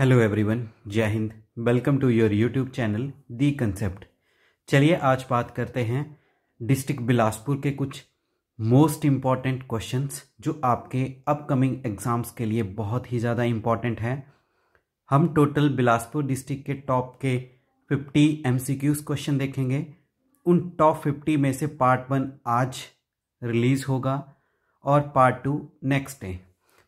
Hello everyone जय Hind welcome to your YouTube channel the concept चलिए आज बात करते हैं डिस्ट्रिक्ट बिलासपुर के कुछ मोस्ट इम्पॉर्टेंट क्वेश्चंस जो आपके अपकमिंग एग्ज़ाम्स के लिए बहुत ही ज़्यादा इम्पॉर्टेंट हैं हम टोटल बिलासपुर डिस्ट्रिक्ट के टॉप के 50 एम क्वेश्चन देखेंगे उन टॉप फिफ्टी में से पार्ट वन आज रिलीज़ होगा और पार्ट टू नेक्स्ट डे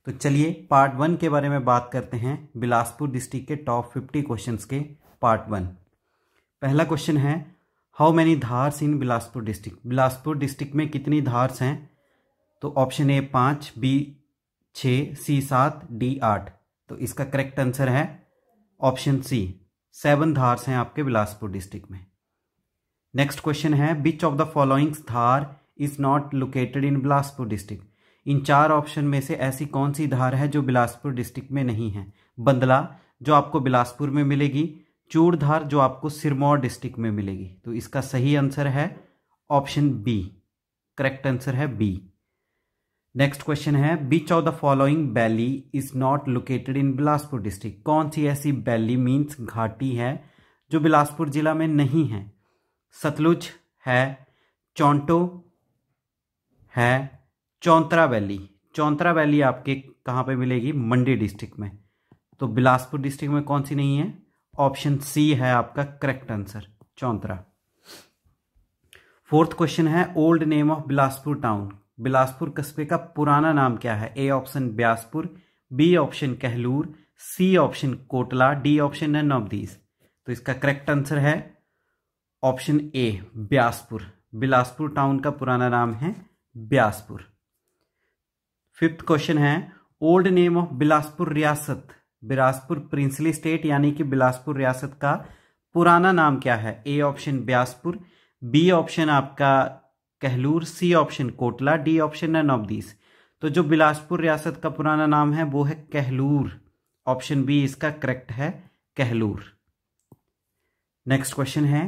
तो चलिए पार्ट वन के बारे में बात करते हैं बिलासपुर डिस्ट्रिक्ट के टॉप फिफ्टी क्वेश्चन के पार्ट वन पहला क्वेश्चन है हाउ मैनी धार्स in Bilaspur district Bilaspur district में कितनी धार्स हैं तो ऑप्शन ए पाँच बी छ सी सात डी आठ तो इसका करेक्ट आंसर है ऑप्शन सी सेवन धार्स हैं आपके बिलासपुर डिस्ट्रिक्ट में नेक्स्ट क्वेश्चन है बिच ऑफ द फॉलोइंग्स धार is not located in Bilaspur district इन चार ऑप्शन में से ऐसी कौन सी धार है जो बिलासपुर डिस्ट्रिक्ट में नहीं है बंदला जो आपको बिलासपुर में मिलेगी चूड़ धार जो आपको सिरमौर डिस्ट्रिक्ट में मिलेगी तो इसका सही आंसर है ऑप्शन बी करेक्ट आंसर है बी नेक्स्ट क्वेश्चन है which of the following valley is not located in Bilaspur district कौन सी ऐसी वैली मीन्स घाटी है जो बिलासपुर जिला में नहीं है सतलुज है चौंटो है चौंतरा वैली चौंतरा वैली आपके कहाँ पे मिलेगी मंडी डिस्ट्रिक्ट में तो बिलासपुर डिस्ट्रिक्ट में कौन सी नहीं है ऑप्शन सी है आपका correct answer Chauntra fourth question है old name of Bilaspur town Bilaspur कस्बे का पुराना नाम क्या है A option Byaspur B option Kahlur C option Kotla D option है नवदीस तो इसका करेक्ट आंसर है option A Byaspur Bilaspur town का पुराना नाम है ब्यासपुर फिफ्थ क्वेश्चन है ओल्ड नेम ऑफ बिलासपुर रियासत बिलासपुर प्रिंसली स्टेट यानी कि बिलासपुर रियासत का पुराना नाम क्या है A option Byaspur B option आपका Kahlur C option Kotla D option none of तो जो बिलासपुर रियासत का पुराना नाम है वो है कहलूर ऑप्शन बी इसका करेक्ट है कहलूर नेक्स्ट क्वेश्चन है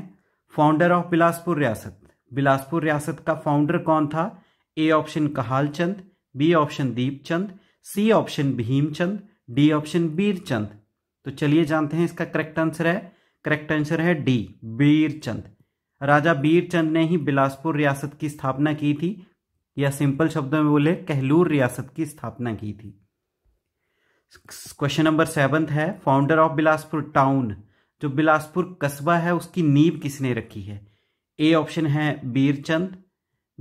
फाउंडर ऑफ बिलासपुर रियासत बिलासपुर रियासत का फाउंडर कौन था A option Kahal Chand B option Deepchand C option Bhimchand D option Birchand तो चलिए जानते हैं इसका करेक्ट आंसर है करेक्ट आंसर है डी बीरचंद राजा बीरचंद ने ही बिलासपुर रियासत की स्थापना की थी या सिंपल शब्दों में बोले कहलूर रियासत की स्थापना की थी क्वेश्चन नंबर सेवंथ है फाउंडर ऑफ बिलासपुर टाउन जो बिलासपुर कस्बा है उसकी नींव किसने रखी है ए ऑप्शन है बीरचंद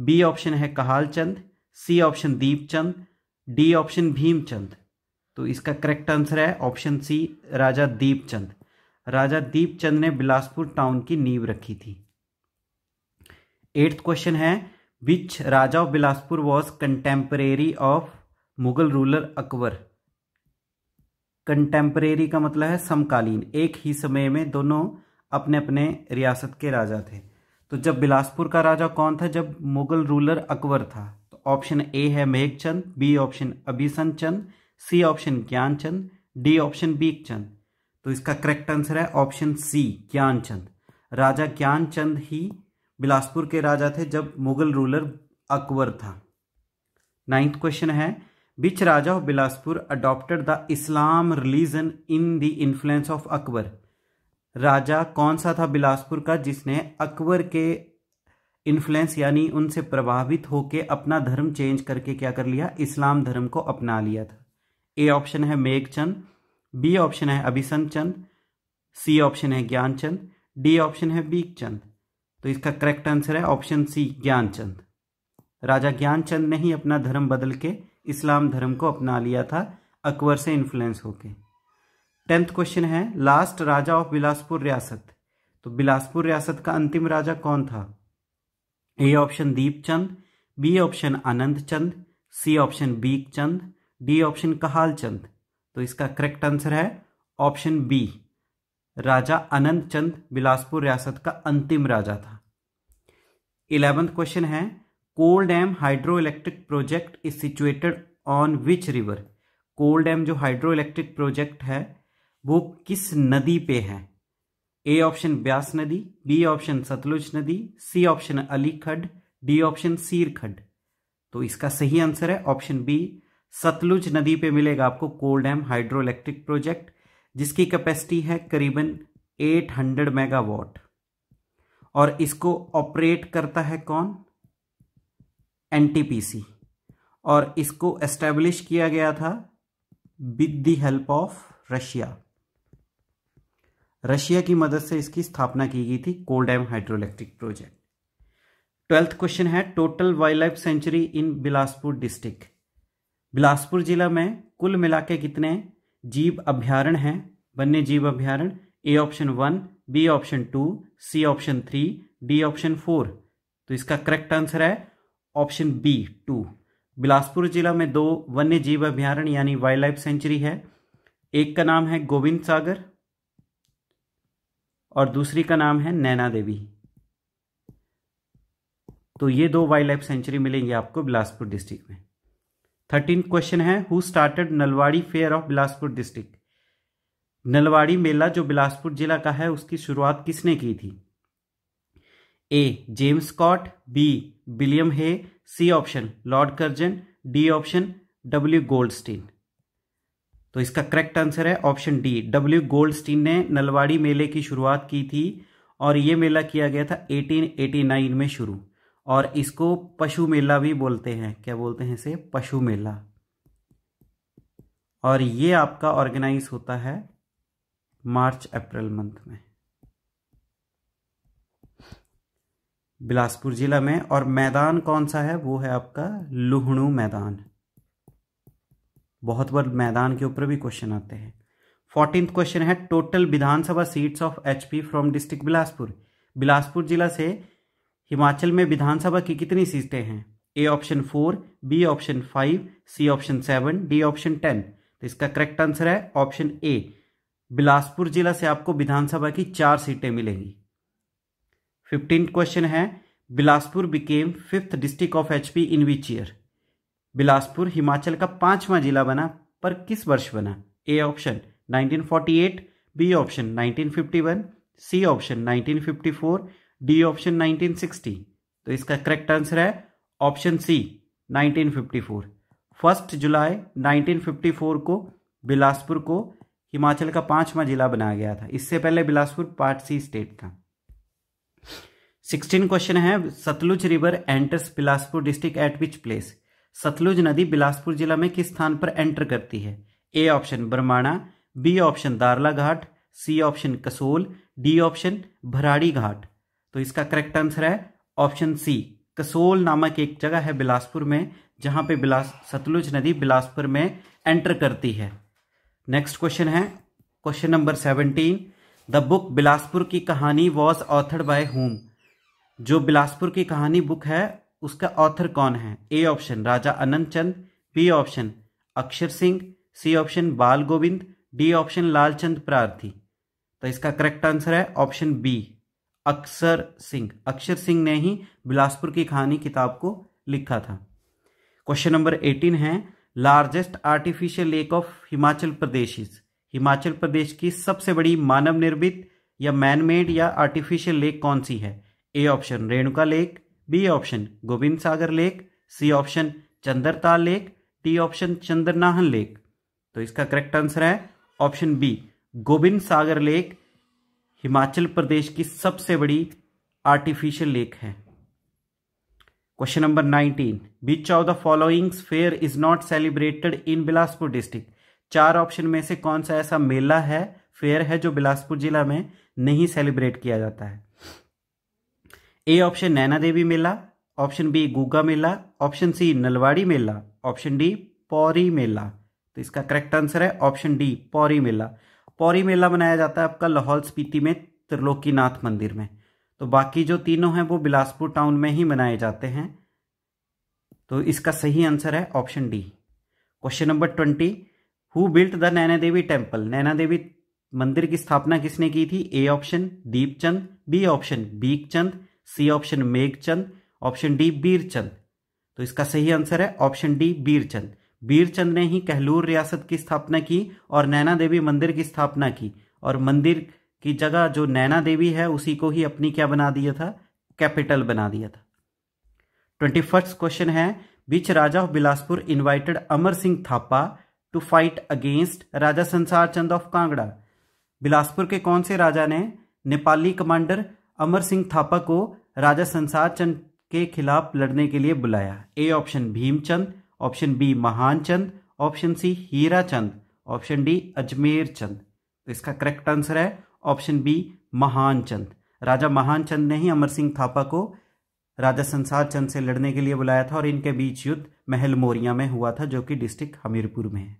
बी ऑप्शन है Kahalchand C option Deepchand D option Bhimchand तो इसका करेक्ट आंसर है ऑप्शन सी राजा दीपचंद राजा दीपचंद ने बिलासपुर टाउन की नींव रखी थी एट्थ क्वेश्चन है which Raja of Bilaspur was contemporary of Mughal ruler Akbar contemporary का मतलब है समकालीन एक ही समय में दोनों अपने अपने रियासत के राजा थे तो जब बिलासपुर का राजा कौन था जब मुगल रूलर अकबर था ऑप्शन ए है Megh Chand B option Abhisan Chand C option Gyan Chand D option Beek Chand तो इसका करेक्ट आंसर है ऑप्शन सी ज्ञान चंद राजा ज्ञान चंद ही बिलासपुर के राजा थे जब मुगल रूलर अकबर था नाइन्थ क्वेश्चन है which Raja of Bilaspur adopted the Islam religion in the influence of Akbar राजा कौन सा था बिलासपुर का जिसने अकबर के इन्फ्लुएंस यानी उनसे प्रभावित होकर अपना धर्म चेंज करके क्या कर लिया इस्लाम धर्म को अपना लिया था ए ऑप्शन है मेघचंद बी ऑप्शन है अभिसंत चंद सी ऑप्शन है ज्ञानचंद डी ऑप्शन है बीक चंद तो इसका करेक्ट आंसर है ऑप्शन सी ज्ञानचंद राजा ज्ञानचंद ने ही अपना धर्म बदल के इस्लाम धर्म को अपना लिया था अकबर से इन्फ्लुएंस होके टेंथ क्वेश्चन है लास्ट राजा ऑफ बिलासपुर रियासत तो बिलासपुर रियासत का अंतिम राजा कौन था A option Deep Chand B option Anand Chand C option Beek Chand D option Kahal Chand तो इसका करेक्ट आंसर है ऑप्शन बी राजा अनंत चंद बिलासपुर रियासत का अंतिम राजा था इलेवेंथ क्वेश्चन है Kol dam hydro electric project is situated on which river Kol dam जो हाइड्रो इलेक्ट्रिक प्रोजेक्ट है वो किस नदी पे है ए ऑप्शन ब्यास नदी बी ऑप्शन सतलुज नदी सी ऑप्शन अली खड डी ऑप्शन सीर खड तो इसका सही आंसर है ऑप्शन बी सतलुज नदी पे मिलेगा आपको Kol dam hydro electric project जिसकी कैपेसिटी है करीबन 800 मेगावाट और इसको ऑपरेट करता है कौन एनटीपीसी और इसको एस्टेब्लिश किया गया था with the help of Russia Russia की मदद से इसकी स्थापना की गई थी Kol dam hydroelectric project twelfth question है total wild life sanctuary in Bilaspur district Bilaspur जिला में कुल मिला के कितने जीव अभ्यारण हैं वन्य जीव अभ्यारण A option one B option two C option three D option four तो इसका करेक्ट आंसर है ऑप्शन बी टू बिलासपुर जिला में दो वन्य जीव अभ्यारण यानी वाइल्ड लाइफ सेंचुरी है एक का नाम है गोविंद सागर और दूसरी का नाम है नैना देवी तो ये दो वाइल्ड लाइफ सेंचुरी मिलेंगे आपको बिलासपुर डिस्ट्रिक्ट में थर्टीन क्वेश्चन है who started Nalwari fair of Bilaspur district Nalwari Mela जो बिलासपुर जिला का है उसकी शुरुआत किसने की थी ए जेम्स स्कॉट बी विलियम हे C option Lord Curzon D option W Goldstein तो इसका करेक्ट आंसर है ऑप्शन डी डब्ल्यू गोल्डस्टीन ने नलवाड़ी मेले की शुरुआत की थी और ये मेला किया गया था 1889 में शुरू और इसको पशु मेला भी बोलते हैं क्या बोलते हैं इसे पशु मेला और ये आपका ऑर्गेनाइज होता है मार्च अप्रैल मंथ में बिलासपुर जिला में और मैदान कौन सा है वो है आपका लुहणू मैदान बहुत बार मैदान के ऊपर भी क्वेश्चन आते हैं फोर्टीन क्वेश्चन है total Vidhan Sabha seats of HP from district Bilaspur Bilaspur जिला से हिमाचल में विधानसभा की कितनी सीटें हैं A option four B option five C option seven D option ten तो इसका करेक्ट आंसर है ऑप्शन ए बिलासपुर जिला से आपको विधानसभा की चार सीटें मिलेंगी फिफ्टीन क्वेश्चन है Bilaspur became fifth district of HP in which year Bilaspur Himachal का पांचवा जिला बना पर किस वर्ष बना A option 1948, B option 1951, C option 1954, D option 1960। तो इसका करेक्ट आंसर है ऑप्शन सी 1954। फर्स्ट जुलाई 1954 को बिलासपुर को हिमाचल का पांचवा जिला बनाया गया था इससे पहले बिलासपुर पार्ट सी स्टेट था सिक्सटीन क्वेश्चन है Sutlej river enters Bilaspur district at which place Sutlej नदी बिलासपुर जिला में किस स्थान पर एंटर करती है A option Barmana B option Darla Ghat C option Kasol D option Bharari Ghat तो इसका करेक्ट आंसर है ऑप्शन सी कसोल नामक एक जगह है बिलासपुर में जहां पे बिलास सतलुज नदी बिलासपुर में एंटर करती है नेक्स्ट क्वेश्चन है question number seventeen the book Bilaspur ki Kahani was authored bye home जो बिलासपुर की कहानी बुक है उसका ऑथर कौन है A option Raja Anant Chand B option Akshar Singh C option बाल गोविंद डी ऑप्शन लालचंद प्रार्थी तो इसका करेक्ट आंसर है ऑप्शन बी अक्षर सिंह अक्षर सिंह ने ही बिलासपुर की कहानी किताब को लिखा था क्वेश्चन नंबर एटीन है largest artificial lake of Himachal Pradesh Himachal Pradesh की सबसे बड़ी मानव निर्मित या मैनमेड या आर्टिफिशियल लेक कौन सी है A option Renuka lake B option Govind Sagar lake C option Chandratal lake D option Chandranahan lake तो इसका करेक्ट आंसर है option B Govind Sagar lake Himachal Pradesh की सबसे बड़ी आर्टिफिशियल लेक है question number nineteen which of the following fair is not celebrated in Bilaspur district चार option में से कौन सा ऐसा मेला है फेयर है जो बिलासपुर जिला में नहीं सेलिब्रेट किया जाता है A option Naina Devi Mela option B Guga Mela option C Nalwari Mela option D Pauri Mela तो इसका करेक्ट आंसर है ऑप्शन डी पौरी मेला पौरी मेला मनाया जाता है आपका लाहौल स्पीति में त्रिलोकीनाथ मंदिर में तो बाकी जो तीनों हैं वो बिलासपुर टाउन में ही मनाए जाते हैं तो इसका सही आंसर है option D question number twenty who built the Naina Devi temple Naina Devi मंदिर की स्थापना किसने की थी A option Deepchand B option Beekchand C option Meghchand option D Birchand तो इसका सही आंसर है ऑप्शन डी बीरचंद बीरचंद ने ही कहलूर रियासत की स्थापना की और नैना देवी मंदिर की स्थापना की और मंदिर की जगह जो नैना देवी है उसी को ही अपनी क्या बना दिया था कैपिटल बना दिया था ट्वेंटी फर्स्ट क्वेश्चन है which Raja of Bilaspur invited Amar Singh Thapa to fight against Raja Sansar Chand of Kangra Bilaspur के कौन से राजा ने नेपाली कमांडर अमर सिंह थापा को राजा संसार चंद के खिलाफ लड़ने के लिए बुलाया A option Bhimchand option B Mahan Chand option C Hira Chand option D Ajmer Chand तो इसका करेक्ट आंसर है ऑप्शन बी महान चंद राजा महान चंद ने ही अमर सिंह थापा को राजा संसार चंद से लड़ने के लिए बुलाया था और इनके बीच युद्ध महल मोरिया में हुआ था जो कि डिस्ट्रिक्ट हमीरपुर में है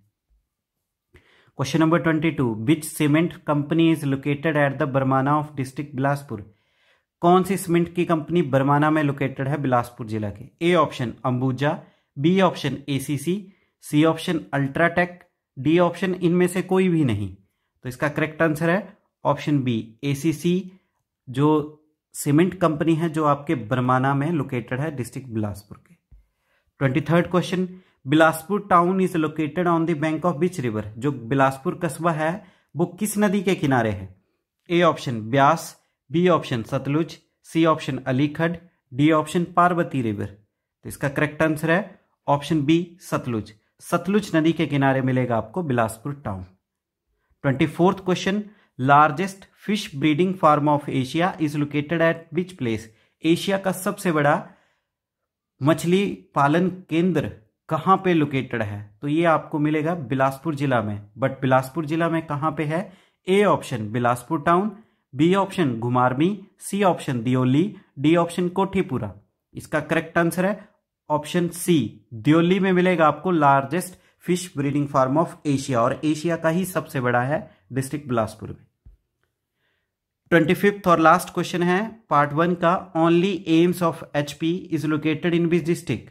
question number twenty two which cement company is located at the Barmana of district Bilaspur कौन सी सीमेंट की कंपनी बरमाना में लोकेटेड है बिलासपुर जिला के A option Ambuja B option ACC C option UltraTech D option इनमें से कोई भी नहीं तो इसका करेक्ट आंसर है ऑप्शन बी एसीसी जो सीमेंट कंपनी है जो आपके बरमाना में लोकेटेड है डिस्ट्रिक्ट बिलासपुर के twenty third question Bilaspur town is located on the bank of which river जो बिलासपुर कस्बा है वो किस नदी के किनारे है A option Beas B option Sutlej C option Alikhad D option Parvati river तो इसका करेक्ट आंसर है ऑप्शन बी सतलुज सतलुज नदी के किनारे मिलेगा आपको Bilaspur town twenty fourth question largest fish breeding farm of Asia is located at which place Asia का सबसे बड़ा मछली पालन केंद्र कहां पे लोकेटेड है तो ये आपको मिलेगा बिलासपुर जिला में बट बिलासपुर जिला में कहां पे है A option Bilaspur town B option Ghumarwin C option Deoli D option Kothipura इसका करेक्ट आंसर है ऑप्शन सी दियोली में मिलेगा आपको largest fish breeding farm of Asia और एशिया का ही सबसे बड़ा है डिस्ट्रिक्ट बिलासपुर में ट्वेंटी फिफ्थ और लास्ट क्वेश्चन है पार्ट वन का only AIIMS of H P is located in which district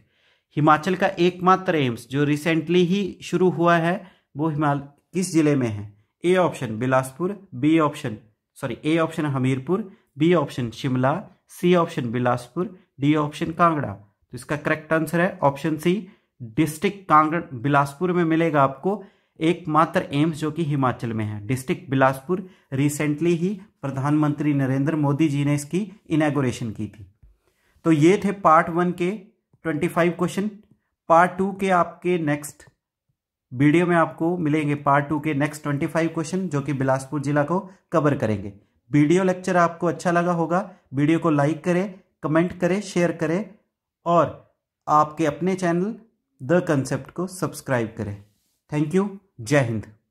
Himachal का एकमात्र एम्स जो रिसेंटली ही शुरू हुआ है वो हिमाल किस जिले में है A option Bilaspur B option sorry A option Hamirpur B option Shimla C option Bilaspur D option Kangra तो इसका करेक्ट आंसर है option C district Kangra Bilaspur में मिलेगा आपको एकमात्र एम्स जो कि हिमाचल में है डिस्ट्रिक्ट बिलासपुर रिसेंटली ही प्रधानमंत्री नरेंद्र मोदी जी ने इसकी इनागोरेशन की थी तो ये थे पार्ट वन के twenty five question part two के आपके नेक्स्ट वीडियो में आपको मिलेंगे पार्ट टू के नेक्स्ट ट्वेंटी फाइव क्वेश्चन जो कि बिलासपुर जिला को कवर करेंगे वीडियो लेक्चर आपको अच्छा लगा होगा वीडियो को लाइक करें कमेंट करें शेयर करें और आपके अपने चैनल द कंसेप्ट को सब्सक्राइब करें थैंक यू जय हिंद